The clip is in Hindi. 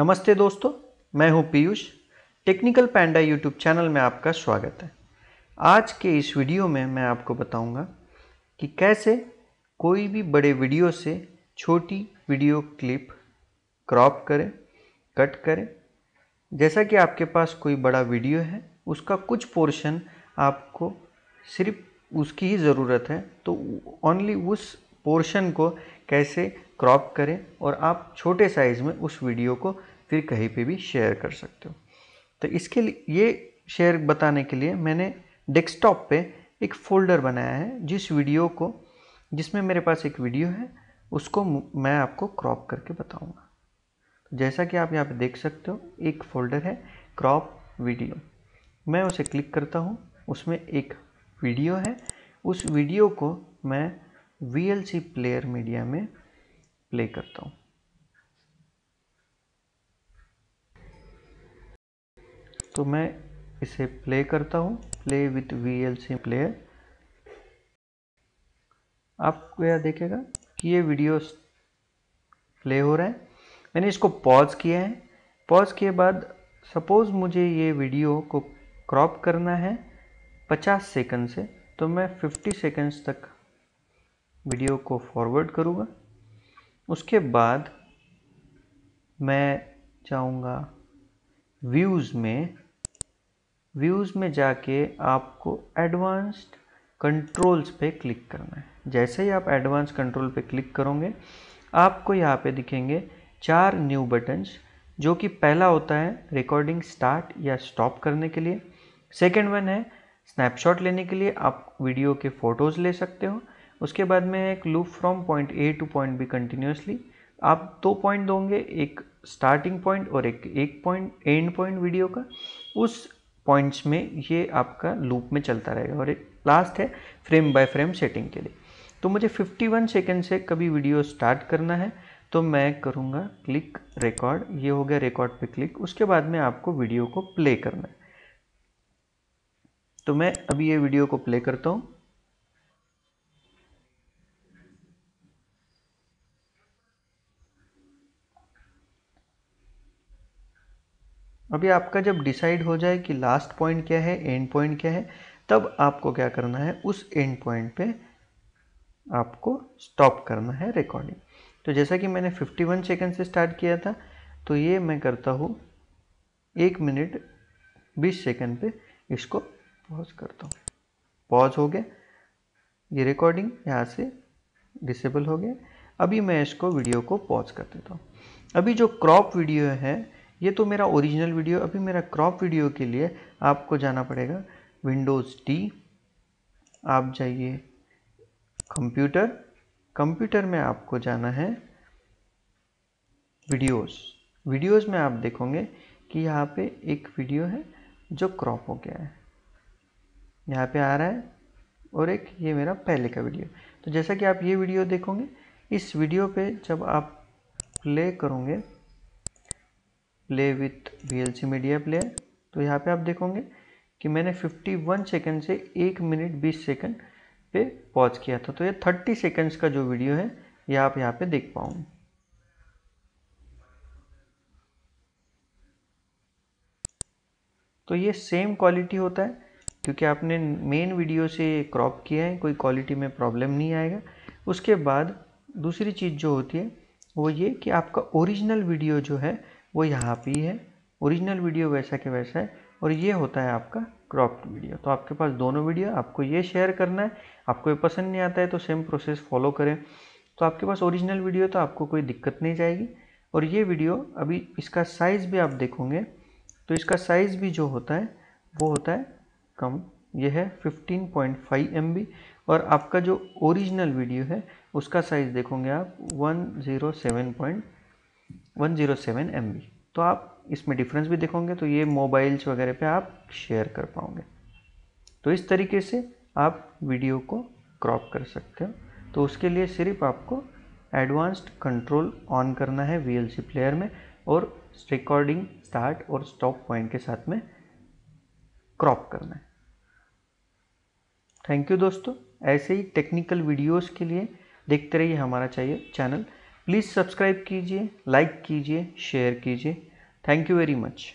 नमस्ते दोस्तों मैं हूं Piyush technical panda YouTube channel में आपका स्वागत है आज के इस वीडियो में मैं आपको बताऊंगा कि कैसे कोई भी बड़े वीडियो से छोटी वीडियो क्लिप क्रॉप करें कट करें जैसा कि आपके पास कोई बड़ा वीडियो है उसका कुछ पोर्शन आपको सिर्फ उसकी ही ज़रूरत है तो ओनली उस पोर्शन को कैसे क्रॉप करें और आप छोटे साइज़ में उस वीडियो को फिर कहीं पे भी शेयर कर सकते हो तो इसके लिए ये शेयर बताने के लिए मैंने डेस्कटॉप पे एक फ़ोल्डर बनाया है जिस वीडियो को जिसमें मेरे पास एक वीडियो है उसको मैं आपको क्रॉप करके बताऊंगा जैसा कि आप यहाँ पे देख सकते हो एक फ़ोल्डर है क्रॉप वीडियो मैं उसे क्लिक करता हूँ उसमें एक वीडियो है उस वीडियो को मैं वी प्लेयर मीडिया में प्ले करता हूँ तो मैं इसे प्ले करता हूँ प्ले विथ वी प्लेयर आपको यह देखेगा कि ये वीडियो प्ले हो रहा है मैंने इसको पॉज किया है पॉज किए बाद सपोज़ मुझे ये वीडियो को क्रॉप करना है 50 सेकंड से तो मैं 50 सेकंड्स तक वीडियो को फॉरवर्ड करूँगा उसके बाद मैं चाहूँगा व्यूज़ में व्यूज़ में जाके आपको एडवांस्ड कंट्रोल्स पे क्लिक करना है जैसे ही आप एडवांस कंट्रोल पे क्लिक करोगे आपको यहाँ पे दिखेंगे चार न्यू बटन्स जो कि पहला होता है रिकॉर्डिंग स्टार्ट या स्टॉप करने के लिए सेकेंड वन है स्नैपशॉट लेने के लिए आप वीडियो के फ़ोटोज़ ले सकते हो उसके बाद में एक loop from point A to point B continuously आप दो पॉइंट दोगे एक स्टार्टिंग पॉइंट और एक एक पॉइंट एंड पॉइंट वीडियो का उस पॉइंट्स में ये आपका लूप में चलता रहेगा और एक लास्ट है फ्रेम बाय फ्रेम सेटिंग के लिए तो मुझे 51 सेकेंड से कभी वीडियो स्टार्ट करना है तो मैं करूँगा क्लिक रिकॉर्ड ये हो गया रिकॉर्ड पे क्लिक उसके बाद में आपको वीडियो को प्ले करना है तो मैं अभी ये वीडियो को प्ले करता हूँ अभी आपका जब डिसाइड हो जाए कि लास्ट पॉइंट क्या है एंड पॉइंट क्या है तब आपको क्या करना है उस एंड पॉइंट पे आपको स्टॉप करना है रिकॉर्डिंग तो जैसा कि मैंने 51 सेकेंड से स्टार्ट किया था तो ये मैं करता हूँ एक मिनट 20 सेकेंड पे इसको पॉज करता हूँ पॉज हो गया ये रिकॉर्डिंग यहाँ से डिसेबल हो गया अभी मैं इसको वीडियो को पॉज कर देता हूँ अभी जो क्रॉप वीडियो है ये तो मेरा ओरिजिनल वीडियो अभी मेरा क्रॉप वीडियो के लिए आपको जाना पड़ेगा विंडोज़ टी आप जाइए कंप्यूटर कंप्यूटर में आपको जाना है वीडियोस वीडियोस में आप देखोगे कि यहाँ पे एक वीडियो है जो क्रॉप हो गया है यहाँ पे आ रहा है और एक ये मेरा पहले का वीडियो तो जैसा कि आप ये वीडियो देखोगे इस वीडियो पे जब आप प्ले करोगे play with V media player तो यहाँ पे आप देखोगे कि मैंने 51 सेकंड से एक मिनट 20 सेकंड पे पॉज किया था तो ये 30 सेकंड्स का जो वीडियो है ये यह आप यहाँ पे देख पाओगे तो ये सेम क्वालिटी होता है क्योंकि आपने मेन वीडियो से क्रॉप किया है कोई क्वालिटी में प्रॉब्लम नहीं आएगा उसके बाद दूसरी चीज़ जो होती है वो ये कि आपका ओरिजिनल वीडियो जो है वो यहाँ पे ही है ओरिजिनल वीडियो वैसा के वैसा है और ये होता है आपका क्रॉप्ड वीडियो तो आपके पास दोनों वीडियो आपको ये शेयर करना है आपको ये पसंद नहीं आता है तो सेम प्रोसेस फॉलो करें तो आपके पास ओरिजिनल वीडियो तो आपको कोई दिक्कत नहीं जाएगी और ये वीडियो अभी इसका साइज़ भी आप देखोगे तो इसका साइज़ भी जो होता है वो होता है कम यह है फिफ्टीन पॉइंट और आपका जो ओरिजिनल वीडियो है उसका साइज़ देखोगे आप point one zero seven M B तो आप इसमें डिफरेंस भी देखोगे तो ये मोबाइल्स वगैरह पे आप शेयर कर पाओगे तो इस तरीके से आप वीडियो को क्रॉप कर सकते हो तो उसके लिए सिर्फ आपको एडवांस्ड कंट्रोल ऑन करना है वी प्लेयर में और रिकॉर्डिंग स्टार्ट और स्टॉप पॉइंट के साथ में क्रॉप करना है थैंक यू दोस्तों ऐसे ही टेक्निकल वीडियोस के लिए देखते रहिए हमारा चाहिए चैनल प्लीज़ सब्सक्राइब कीजिए लाइक कीजिए शेयर कीजिए थैंक यू वेरी मच